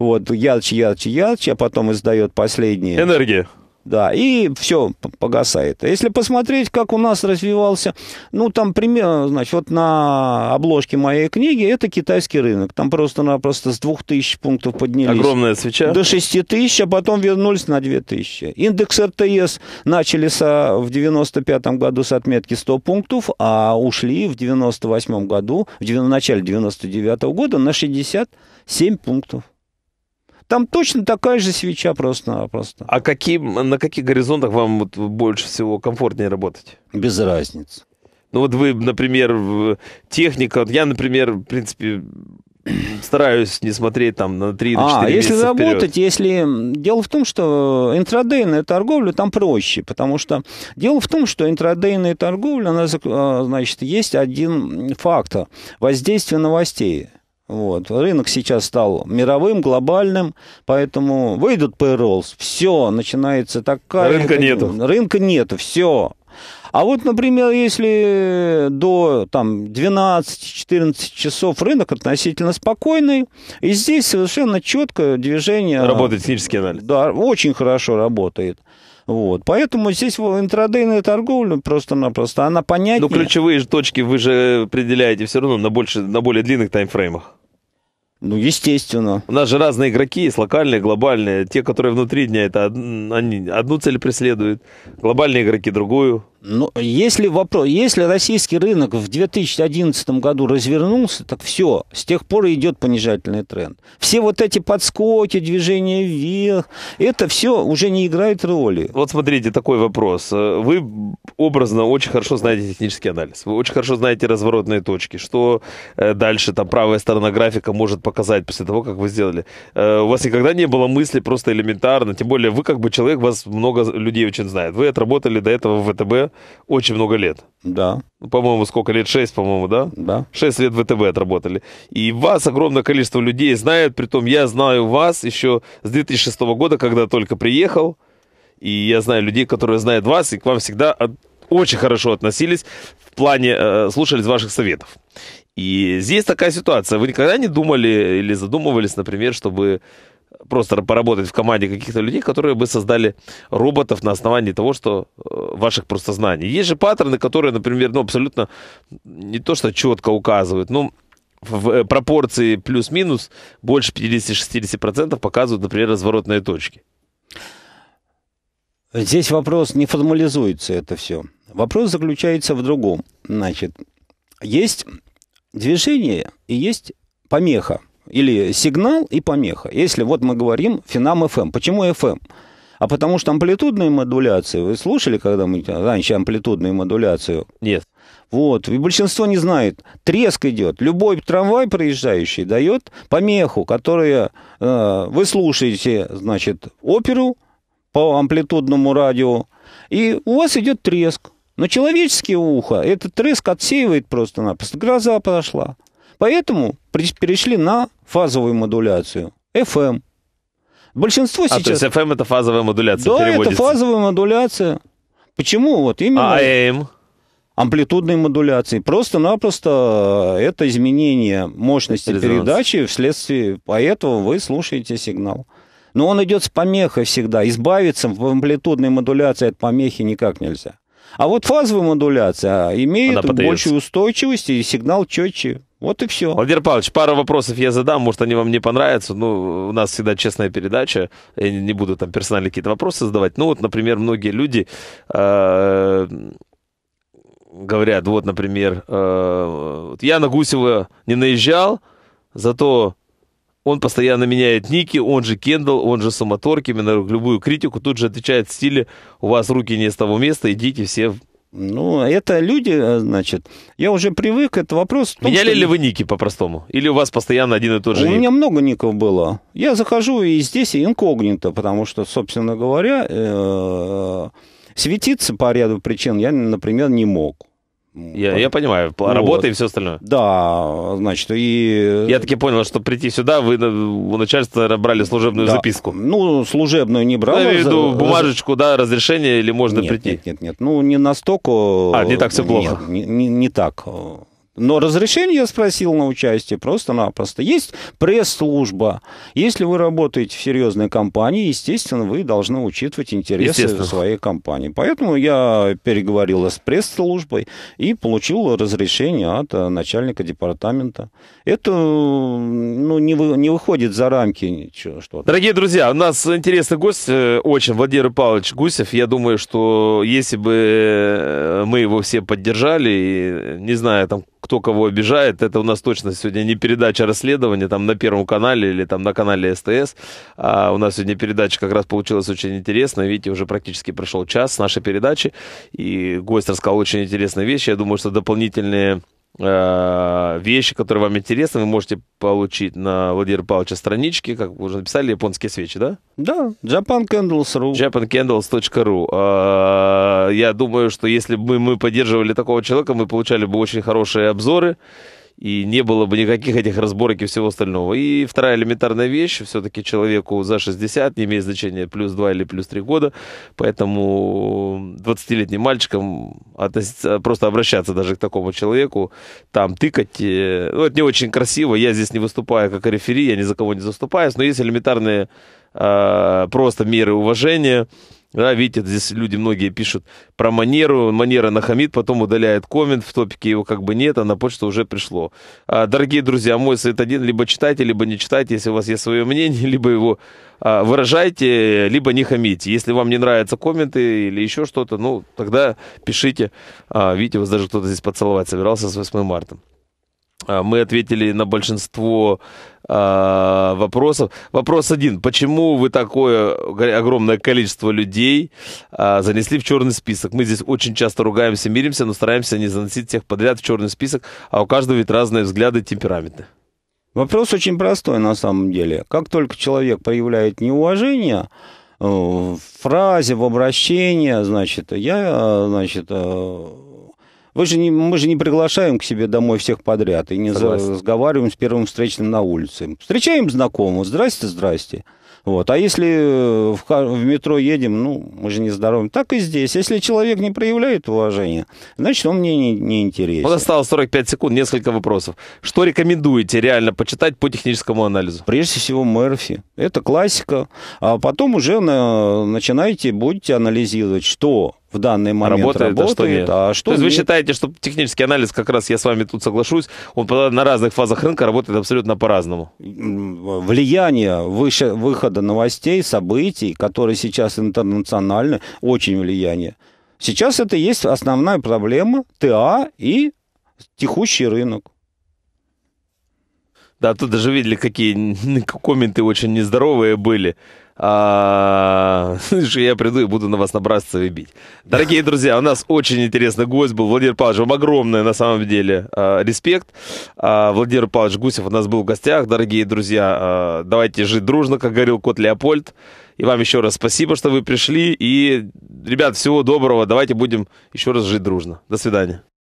вот, ярче, ярче, ярче, а потом издает последние... Энергия. Да, и все погасает. А если посмотреть, как у нас развивался, ну, там пример, значит, вот на обложке моей книги это китайский рынок. Там просто-напросто с 2000 пунктов поднялись. Огромная свеча. До 6000, а потом вернулись на 2000. Индекс РТС начали со, в 95 году с отметки 100 пунктов, а ушли в 98 году, в начале 99 -го года на 67 пунктов. Там точно такая же свеча просто-напросто. А какие на каких горизонтах вам вот больше всего комфортнее работать? Без разницы. Ну вот вы, например, техника, вот я, например, в принципе, стараюсь не смотреть там на 3 на 4 А, если работать, вперед. если... Дело в том, что интрадейная торговля там проще, потому что... Дело в том, что интрадейная торговля, она, а, значит, есть один фактор – воздействие новостей. Вот. Рынок сейчас стал мировым, глобальным, поэтому выйдут payrolls, все, начинается такая... Рынка нету. Рынка нету, все. А вот, например, если до там, 12-14 часов рынок относительно спокойный, и здесь совершенно четкое движение... Работает технический анализ. Да, очень хорошо работает. Вот. Поэтому здесь интрадейная торговля просто-напросто, она понятнее. Но ну, ключевые же точки вы же определяете все равно на, больше, на более длинных таймфреймах. Ну, естественно. У нас же разные игроки есть, локальные, глобальные. Те, которые внутри дня, это од... они одну цель преследуют. Глобальные игроки другую. Но ну, если, вопрос, если российский рынок в 2011 году развернулся, так все, с тех пор идет понижательный тренд. Все вот эти подскоки, движения вверх, это все уже не играет роли. Вот смотрите, такой вопрос. Вы образно очень хорошо знаете технический анализ, вы очень хорошо знаете разворотные точки, что э, дальше там правая сторона графика может показать после того, как вы сделали. Э, у вас никогда не было мысли просто элементарно, тем более вы как бы человек, вас много людей очень знает. Вы отработали до этого в ВТБ, очень много лет. Да. Ну, по-моему, сколько лет? Шесть, по-моему, да? Да. Шесть лет в ВТБ отработали. И вас огромное количество людей знают. Притом я знаю вас еще с 2006 года, когда только приехал. И я знаю людей, которые знают вас, и к вам всегда очень хорошо относились в плане, э, слушались ваших советов. И здесь такая ситуация. Вы никогда не думали или задумывались, например, чтобы просто поработать в команде каких-то людей, которые бы создали роботов на основании того, что э, ваших просто знаний. Есть же паттерны, которые, например, ну, абсолютно не то, что четко указывают, но ну, в э, пропорции плюс-минус больше 50-60% показывают, например, разворотные точки. Здесь вопрос, не формализуется это все. Вопрос заключается в другом. Значит, есть движение и есть помеха или сигнал и помеха. Если вот мы говорим финам FM. Эм». Почему FM? Эм? А потому что амплитудные модуляции, вы слушали когда мы а, раньше амплитудную модуляцию? Нет. Вот, и большинство не знает. Треск идет. Любой трамвай проезжающий дает помеху, которая... Э, вы слушаете, значит, оперу по амплитудному радио, и у вас идет треск. Но человеческое ухо этот треск отсеивает просто-напросто. Гроза прошла. Поэтому перешли на фазовую модуляцию, FM. Большинство а, сейчас... А, то есть FM это фазовая модуляция Да, это фазовая модуляция. Почему вот именно... А AM? Амплитудной модуляции. Просто-напросто э, это изменение мощности Резонанс. передачи, вследствие этого вы слушаете сигнал. Но он идет с помехой всегда. Избавиться в амплитудной модуляции от помехи никак нельзя. А вот фазовая модуляция а, имеет большую устойчивость и сигнал четче вот и все. Владимир Павлович, пару вопросов я задам, может, они вам не понравятся. Ну, у нас всегда честная передача, я не буду там персональные какие-то вопросы задавать. Ну, вот, например, многие люди э, говорят, вот, например, э, я на Гусева не наезжал, зато он постоянно меняет ники, он же Кендалл, он же Самоторкин, на любую критику тут же отвечает в стиле «У вас руки не с того места, идите все ну, это люди, э, значит, я уже привык, это вопрос... Том, Меняли что... ли вы ники по-простому? Или у вас постоянно один и тот же У ник? меня много ников было. Я захожу и здесь, и инкогнито, потому что, собственно говоря, э, светиться по ряду причин я, например, не мог. Я, я понимаю, ну, работа и все остальное. Да, значит, и... Я таки понял, что прийти сюда, вы у начальства брали служебную да. записку. Ну, служебную не брали. Ну, я а имею в виду бумажечку, да, разрешение, или можно нет, прийти? Нет, нет, нет, ну не настолько... А, не так все плохо. Нет, не, не, не так. Но разрешение я спросил на участие просто-напросто. Есть пресс-служба. Если вы работаете в серьезной компании, естественно, вы должны учитывать интересы своей компании. Поэтому я переговорил с пресс-службой и получил разрешение от э, начальника департамента. Это ну, не, вы, не выходит за рамки Что Дорогие друзья, у нас интересный гость э, очень, Владимир Павлович Гусев. Я думаю, что если бы э, мы его все поддержали, не знаю, там кто кого обижает. Это у нас точно сегодня не передача а расследования там на Первом канале или там на канале СТС. А у нас сегодня передача как раз получилась очень интересная. Видите, уже практически прошел час нашей передачи, и гость рассказал очень интересные вещи. Я думаю, что дополнительные Э, вещи, которые вам интересны, вы можете получить на Владимира Павловича страничке, как вы уже написали, японские свечи, да? Да, japancandles.ru japancandles.ru э, Я думаю, что если бы мы поддерживали такого человека, мы получали бы очень хорошие обзоры, и не было бы никаких этих разборок и всего остального. И вторая элементарная вещь, все-таки человеку за 60, не имеет значения, плюс 2 или плюс 3 года, поэтому 20-летним мальчикам просто обращаться даже к такому человеку, там тыкать, э, ну, это не очень красиво, я здесь не выступаю как рефери, я ни за кого не заступаюсь, но есть элементарные э, просто меры уважения, да, видите, здесь люди многие пишут про манеру, манера нахамит, потом удаляет коммент, в топике его как бы нет, а на почту уже пришло. А, дорогие друзья, мой совет один, либо читайте, либо не читайте, если у вас есть свое мнение, либо его а, выражайте, либо не хамите. Если вам не нравятся комменты или еще что-то, ну, тогда пишите. А, видите, вас даже кто-то здесь поцеловать собирался с 8 марта. А, мы ответили на большинство а, вопросов. Вопрос один. Почему вы такое огромное количество людей а, занесли в черный список? Мы здесь очень часто ругаемся, миримся, но стараемся не заносить всех подряд в черный список, а у каждого ведь разные взгляды и темпераменты. Вопрос очень простой на самом деле. Как только человек проявляет неуважение, э, в фразе, в обращении, значит, я, э, значит, э, вы же не, мы же не приглашаем к себе домой всех подряд и не Согласен. разговариваем с первым встречным на улице. Встречаем знакомого, здрасте, здрасте. Вот. А если в, в метро едем, ну, мы же не здоровы Так и здесь. Если человек не проявляет уважения, значит, он мне не, не интересен. Вот осталось 45 секунд, несколько вопросов. Что рекомендуете реально почитать по техническому анализу? Прежде всего, Мерфи. Это классика. А потом уже на, начинайте, будете анализировать, что в данный момент работает, работает а что, нет. А что То есть нет. вы считаете, что технический анализ, как раз я с вами тут соглашусь, он на разных фазах рынка работает абсолютно по-разному? Влияние выше, выхода новостей, событий, которые сейчас интернациональны, очень влияние. Сейчас это и есть основная проблема ТА и текущий рынок. Да, тут даже видели, какие комменты очень нездоровые были. А, слушай, я приду и буду на вас набраться и бить. Дорогие друзья, у нас очень интересный гость был. Владимир Павлович, вам огромное, на самом деле, а, респект. А, Владимир Павлович Гусев у нас был в гостях. Дорогие друзья, давайте жить дружно, как говорил кот Леопольд. И вам еще раз спасибо, что вы пришли. И, ребят, всего доброго. Давайте будем еще раз жить дружно. До свидания.